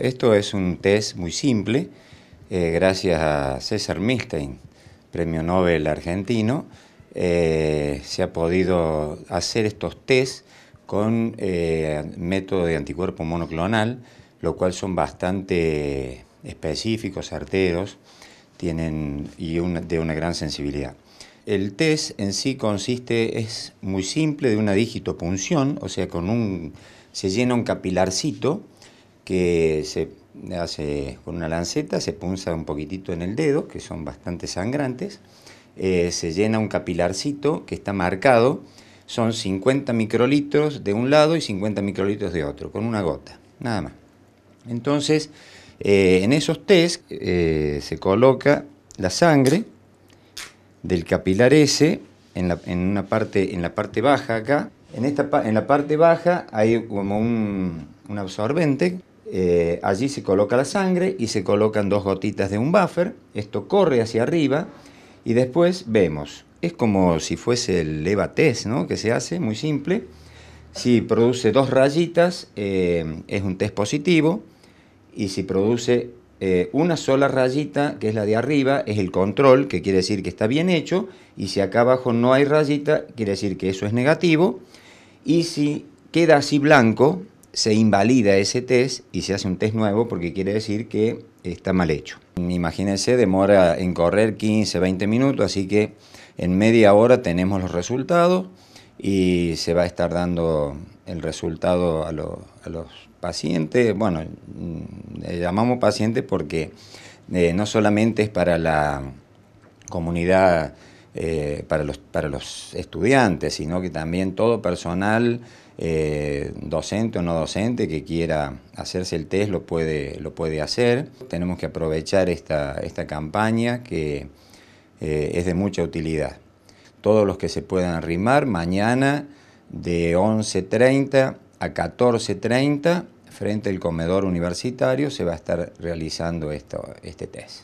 Esto es un test muy simple, eh, gracias a César Milstein, premio Nobel argentino, eh, se ha podido hacer estos tests con eh, método de anticuerpo monoclonal, lo cual son bastante específicos, certeros, tienen y de una gran sensibilidad. El test en sí consiste, es muy simple, de una digitopunción, o sea, con un, se llena un capilarcito, que se hace con una lanceta, se punza un poquitito en el dedo, que son bastante sangrantes, eh, se llena un capilarcito que está marcado, son 50 microlitros de un lado y 50 microlitros de otro, con una gota, nada más. Entonces, eh, en esos test eh, se coloca la sangre del capilar S en la, una parte, en la parte baja acá. En, esta, en la parte baja hay como un, un absorbente eh, allí se coloca la sangre y se colocan dos gotitas de un buffer. Esto corre hacia arriba y después vemos. Es como si fuese el leva test, ¿no? Que se hace, muy simple. Si produce dos rayitas, eh, es un test positivo. Y si produce eh, una sola rayita, que es la de arriba, es el control, que quiere decir que está bien hecho, y si acá abajo no hay rayita, quiere decir que eso es negativo, y si queda así blanco, se invalida ese test y se hace un test nuevo porque quiere decir que está mal hecho. Imagínense, demora en correr 15, 20 minutos, así que en media hora tenemos los resultados y se va a estar dando el resultado a, los pacientes. Bueno, le llamamos paciente porque eh, no solamente es para la comunidad eh, para, los, para los estudiantes, sino que también todo personal, eh, docente o no docente, que quiera hacerse el test lo puede, lo puede hacer. Tenemos que aprovechar esta, esta campaña que eh, es de mucha utilidad. Todos los que se puedan arrimar, mañana de 11.30 a 14.30, frente al comedor universitario, se va a estar realizando esto, este test.